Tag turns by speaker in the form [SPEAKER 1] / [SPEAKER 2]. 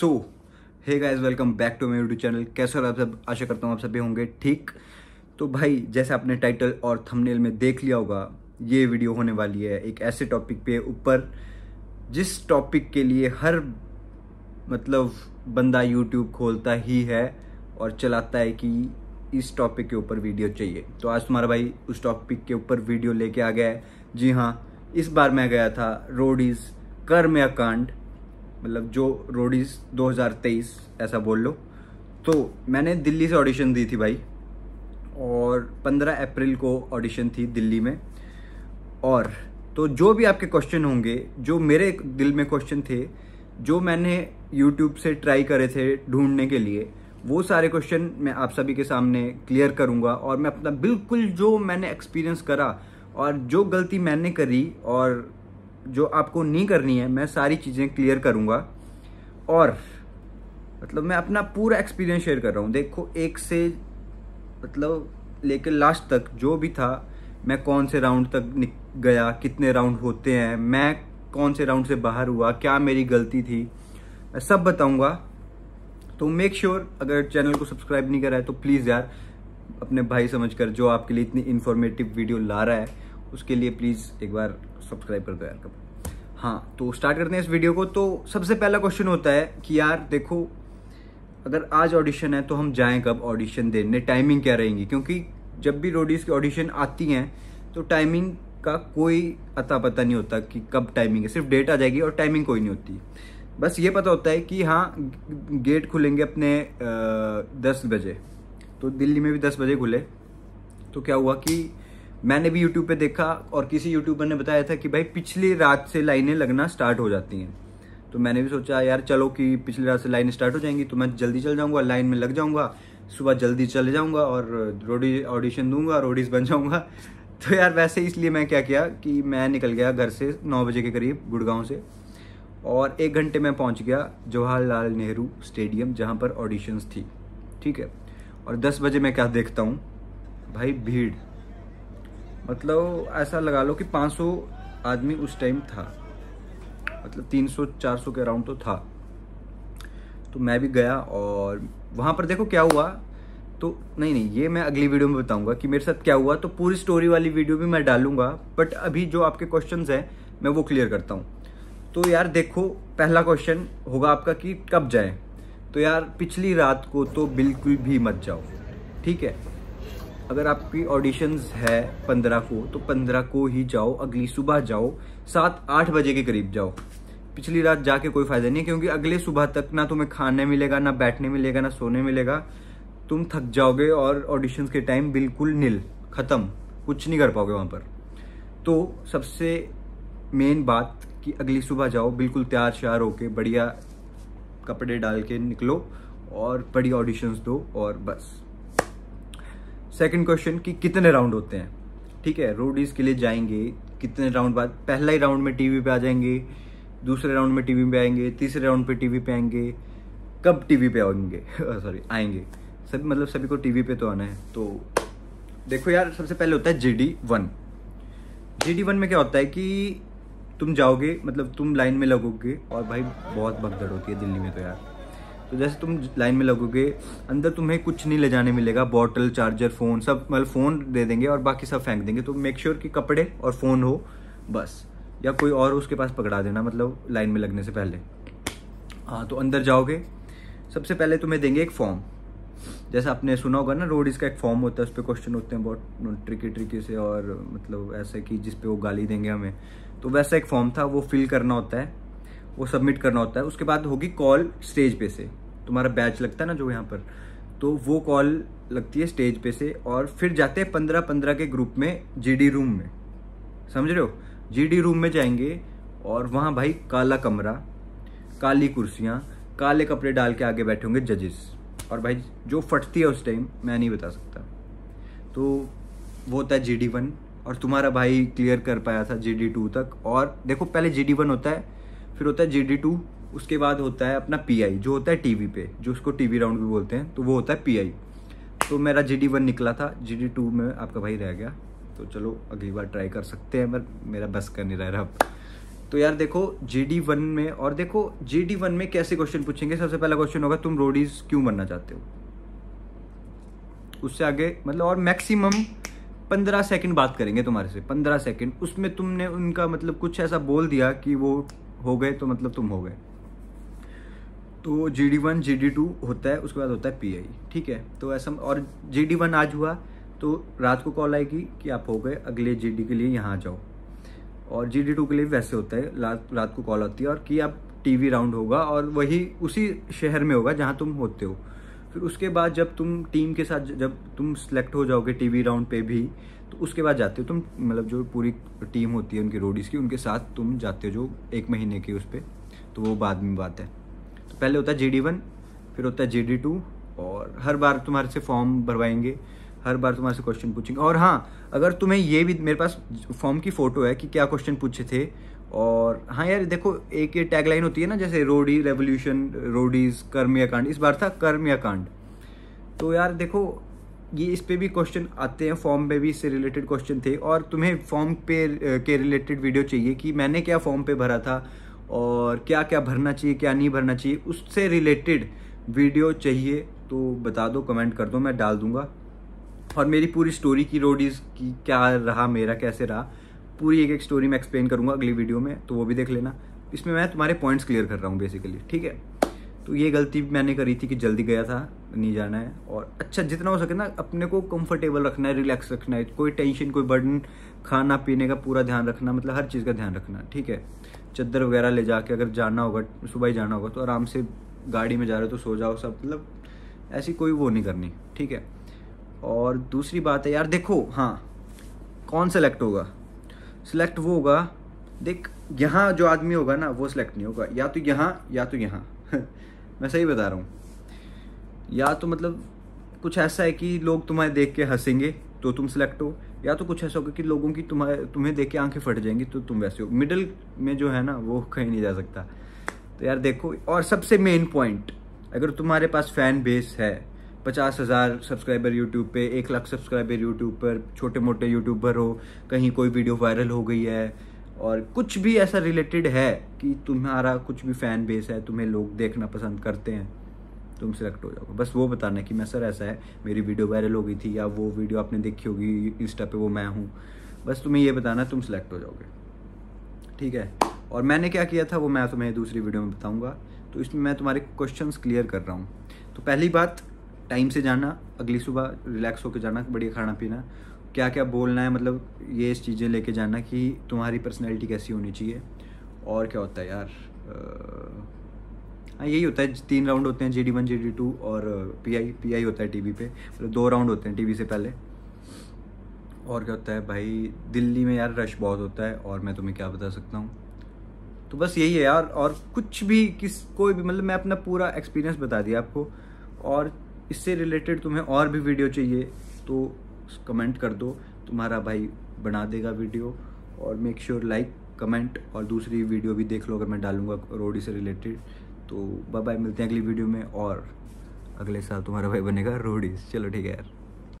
[SPEAKER 1] so hey guys welcome back to my YouTube channel कैसे हो आप सब आशा करता हूँ आप सभी होंगे ठीक तो भाई जैसे आपने टाइटल और थंबनेल में देख लिया होगा ये वीडियो होने वाली है एक ऐसे टॉपिक पे ऊपर जिस टॉपिक के लिए हर मतलब बंदा यूट्यूब खोलता ही है और चलाता है कि इस टॉपिक के ऊपर वीडियो चाहिए तो आज तुम्हारा भाई उस टॉपिक के ऊपर वीडियो लेके आ गया है जी हाँ इस बार मैं गया था रोडीज कर्म या कांड मतलब जो रोडीज 2023 ऐसा बोल लो तो मैंने दिल्ली से ऑडिशन दी थी भाई और 15 अप्रैल को ऑडिशन थी दिल्ली में और तो जो भी आपके क्वेश्चन होंगे जो मेरे दिल में क्वेश्चन थे जो मैंने यूट्यूब से ट्राई करे थे ढूंढने के लिए वो सारे क्वेश्चन मैं आप सभी के सामने क्लियर करूंगा और मैं अपना बिल्कुल जो मैंने एक्सपीरियंस करा और जो गलती मैंने करी और जो आपको नहीं करनी है मैं सारी चीज़ें क्लियर करूँगा और मतलब मैं अपना पूरा एक्सपीरियंस शेयर कर रहा हूँ देखो एक से मतलब लेकर लास्ट तक जो भी था मैं कौन से राउंड तक गया कितने राउंड होते हैं मैं कौन से राउंड से बाहर हुआ क्या मेरी गलती थी मैं सब बताऊंगा तो मेक श्योर sure, अगर चैनल को सब्सक्राइब नहीं करा है तो प्लीज़ यार अपने भाई समझकर जो आपके लिए इतनी इन्फॉर्मेटिव वीडियो ला रहा है उसके लिए प्लीज़ एक बार सब्सक्राइब कर दो यार कभी हाँ तो स्टार्ट करते हैं इस वीडियो को तो सबसे पहला क्वेश्चन होता है कि यार देखो अगर आज ऑडिशन है तो हम जाएं कब ऑडिशन देने टाइमिंग क्या रहेंगी क्योंकि जब भी रोडीज़ की ऑडिशन आती हैं तो टाइमिंग का कोई अता पता नहीं होता कि कब टाइमिंग है सिर्फ डेट आ जाएगी और टाइमिंग कोई नहीं होती बस ये पता होता है कि हाँ गेट खुलेंगे अपने दस बजे तो दिल्ली में भी दस बजे खुले तो क्या हुआ कि मैंने भी यूट्यूब पे देखा और किसी यूट्यूबर ने बताया था कि भाई पिछली रात से लाइनें लगना स्टार्ट हो जाती हैं तो मैंने भी सोचा यार चलो कि पिछली रात से लाइनें स्टार्ट हो जाएंगी तो मैं जल्दी चल जाऊँगा लाइन में लग जाऊँगा सुबह जल्दी चले जाऊँगा और रोडी ऑडिशन दूंगा रोडीज बन जाऊँगा तो यार वैसे इसलिए मैं क्या किया कि मैं निकल गया घर से नौ बजे के करीब गुड़गांव से और एक घंटे में पहुंच गया जवाहरलाल नेहरू स्टेडियम जहां पर ऑडिशंस थी ठीक है और दस बजे मैं क्या देखता हूँ भाई भीड़ मतलब ऐसा लगा लो कि 500 आदमी उस टाइम था मतलब 300-400 के अराउंड तो था तो मैं भी गया और वहाँ पर देखो क्या हुआ तो नहीं नहीं ये मैं अगली वीडियो में बताऊंगा कि मेरे साथ क्या हुआ तो पूरी स्टोरी वाली वीडियो भी मैं डालूंगा बट अभी जो आपके क्वेश्चन हैं मैं वो क्लियर करता हूँ तो यार देखो पहला क्वेश्चन होगा आपका कि कब जाए तो यार पिछली रात को तो बिल्कुल भी मत जाओ ठीक है अगर आपकी ऑडिशंस है पंद्रह को तो पंद्रह को ही जाओ अगली सुबह जाओ सात आठ बजे के करीब जाओ पिछली रात जाके कोई फ़ायदा नहीं है क्योंकि अगले सुबह तक ना तुम्हें खाने मिलेगा ना बैठने मिलेगा ना सोने मिलेगा तुम थक जाओगे और ऑडिशंस के टाइम बिल्कुल नील ख़त्म कुछ नहीं कर पाओगे वहाँ पर तो सबसे मेन बात कि अगली सुबह जाओ बिल्कुल तैयार श्यार होके बढ़िया कपड़े डाल के निकलो और बड़ी ऑडिशंस दो और बस सेकंड क्वेश्चन कि कितने राउंड होते हैं ठीक है रोडीज के लिए जाएंगे कितने राउंड बाद पहला ही राउंड में टीवी पे आ जाएंगे दूसरे राउंड में टीवी पे आएंगे तीसरे राउंड पे टीवी पे आएंगे कब टीवी पे आएंगे सॉरी आएंगे सभी मतलब सभी को टीवी पे तो आना है तो देखो यार सबसे पहले होता है J D one J D one में क्या होता है कि तुम जाओगे मतलब तुम लाइन में लगोगे और भाई बहुत भगदड़ होती है दिल्ली में तो यार तो जैसे तुम लाइन में लगोगे अंदर तुम्हें कुछ नहीं ले जाने मिलेगा बॉटल चार्जर फ़ोन सब मतलब फ़ोन दे देंगे और बाकी सब फेंक देंगे तो मेक श्योर sure कि कपड़े और फ़ोन हो बस या कोई और उसके पास पकड़ा देना मतलब लाइन में लगने से पहले हाँ तो अंदर जाओगे सबसे पहले तुम्हें देंगे एक फॉर्म जैसा आपने सुना होगा ना रोड इसका एक फॉर्म होता है उस पर क्वेश्चन होते हैं बहुत ट्रिकी ट्रिकी से और मतलब ऐसे कि जिस पे वो गाली देंगे हमें तो वैसा एक फॉर्म था वो फिल करना होता है वो सबमिट करना होता है उसके बाद होगी कॉल स्टेज पे से तुम्हारा बैच लगता है ना जो यहाँ पर तो वो कॉल लगती है स्टेज पे से और फिर जाते हैं पंद्रह पंद्रह के ग्रुप में जीडी रूम में समझ रहे हो जीडी रूम में जाएंगे और वहाँ भाई काला कमरा काली कुर्सियाँ काले कपड़े डाल के आगे बैठे होंगे जजेस और भाई जो फटती है उस टाइम मैं नहीं बता सकता तो वो होता है जी डी वन और तुम्हारा भाई क्लियर कर पाया था जी डी टू तक और देखो पहले जी डी वन होता है फिर होता है जी डी टू उसके बाद होता है अपना पी आई जो होता है टी वी पे जो उसको टी वी राउंड भी बोलते हैं तो वो होता है पी आई तो मेरा जी डी वन निकला था जी डी टू में आपका भाई रह गया तो चलो अगली बार ट्राई कर सकते हैं पर मेरा बस का नहीं रह रहा अब तो यार देखो जी डी वन में और देखो जी डी वन में कैसे क्वेश्चन पूछेंगे सबसे पहला क्वेश्चन होगा तुम रोडीज क्यों बनना चाहते हो उससे आगे मतलब और मैक्सिमम पंद्रह सेकंड बात करेंगे तुम्हारे से पंद्रह सेकंड उसमें तुमने उनका मतलब कुछ ऐसा बोल दिया कि वो हो गए तो मतलब तुम हो गए तो G D one G D two होता है उसके बाद होता है पी आई ठीक है तो ऐसा और जी डी वन आज हुआ तो रात को कॉल आएगी कि आप हो गए अगले जी डी के लिए यहाँ जाओ और जी डी टू के लिए वैसे होता है रात रात को कॉल आती है और कि आप टी वी राउंड होगा और वही उसी शहर में होगा जहाँ तुम होते हो फिर उसके बाद जब तुम टीम के साथ जब तुम सेलेक्ट हो जाओगे टीवी राउंड पे भी तो उसके बाद जाते हो तुम मतलब जो पूरी टीम होती है उनकी रोडीज़ की उनके साथ तुम जाते हो जो एक महीने की उस पर तो वो बाद में बात है तो पहले होता है जी डी वन फिर होता है जी डी टू और हर बार तुम्हारे से फॉर्म भरवाएंगे हर बार तुम्हारे से क्वेश्चन पूछेंगे और हाँ अगर तुम्हें ये भी मेरे पास फॉर्म की फ़ोटो है कि क्या क्वेश्चन पूछे थे और हाँ यार देखो एक ये टैगलाइन होती है ना जैसे रोडी रेवोल्यूशन रोडीज या कांड इस बार था या कांड तो यार देखो ये इस पर भी क्वेश्चन आते हैं फॉर्म पे भी इससे रिलेटेड क्वेश्चन थे और तुम्हें फॉर्म पे के रिलेटेड वीडियो चाहिए कि मैंने क्या फॉर्म पे भरा था और क्या क्या भरना चाहिए क्या नहीं भरना चाहिए उससे रिलेटेड वीडियो चाहिए तो बता दो कमेंट कर दो मैं डाल दूंगा और मेरी पूरी स्टोरी की रोड इज़ की क्या रहा मेरा कैसे रहा पूरी एक एक स्टोरी मैं एक्सप्लेन करूँगा अगली वीडियो में तो वो भी देख लेना इसमें मैं तुम्हारे पॉइंट्स क्लियर कर रहा हूँ बेसिकली ठीक है तो ये गलती मैंने करी थी कि जल्दी गया था नहीं जाना है और अच्छा जितना हो सके ना अपने को कंफर्टेबल रखना है रिलैक्स रखना है कोई टेंशन कोई बर्डन खाना पीने का पूरा ध्यान रखना मतलब हर चीज़ का ध्यान रखना ठीक है चद्दर वगैरह ले जाके अगर जाना होगा सुबह ही जाना होगा तो आराम से गाड़ी में जा रहे हो तो सो जाओ सब मतलब ऐसी कोई वो नहीं करनी ठीक है और दूसरी बात है यार देखो हाँ कौन सेलेक्ट होगा सेलेक्ट वो होगा देख यहाँ जो आदमी होगा ना वो सिलेक्ट नहीं होगा या तो यहाँ या तो यहाँ मैं सही बता रहा हूँ या तो मतलब कुछ ऐसा है कि लोग तुम्हें देख के हंसेंगे तो तुम सिलेक्ट हो या तो कुछ ऐसा होगा कि लोगों की तुम्हारे तुम्हें देख के आंखें फट जाएंगी तो तुम वैसे हो मिडिल में जो है ना वो कहीं नहीं जा सकता तो यार देखो और सबसे मेन पॉइंट अगर तुम्हारे पास फैन बेस है पचास हज़ार सब्सक्राइबर यूट्यूब पे एक लाख सब्सक्राइबर यूट्यूब पर छोटे मोटे यूट्यूबर हो कहीं कोई वीडियो वायरल हो गई है और कुछ भी ऐसा रिलेटेड है कि तुम्हारा कुछ भी फ़ैन बेस है तुम्हें लोग देखना पसंद करते हैं तुम सिलेक्ट हो जाओगे बस वो बताना है कि मैं सर ऐसा है मेरी वीडियो वायरल हो गई थी या वो वीडियो आपने देखी होगी इंस्टा पे वो मैं हूँ बस तुम्हें ये बताना तुम सिलेक्ट हो जाओगे ठीक है और मैंने क्या किया था वो मैं तुम्हें दूसरी वीडियो में बताऊँगा तो इसमें मैं तुम्हारे क्वेश्चन क्लियर कर रहा हूँ तो पहली बात टाइम से जाना अगली सुबह रिलैक्स होकर जाना बढ़िया खाना पीना क्या क्या बोलना है मतलब ये इस चीज़ें लेके जाना कि तुम्हारी पर्सनैलिटी कैसी होनी चाहिए और क्या होता है यार हाँ यही होता है तीन राउंड होते हैं G D one G D two और पी आई पी आई होता है टी वी पे मतलब दो राउंड होते हैं टी वी से पहले और क्या होता है भाई दिल्ली में यार रश बहुत होता है और मैं तुम्हें क्या बता सकता हूँ तो बस यही है यार और कुछ भी किस कोई भी मतलब मैं अपना पूरा एक्सपीरियंस बता दिया आपको और इससे रिलेटेड तुम्हें और भी वीडियो चाहिए तो कमेंट कर दो तुम्हारा भाई बना देगा वीडियो और मेक श्योर लाइक कमेंट और दूसरी वीडियो भी देख लो अगर मैं डालूंगा रोड से रिलेटेड तो बाय बाय मिलते हैं अगली वीडियो में और अगले साल तुम्हारा भाई बनेगा रोडीज चलो ठीक है यार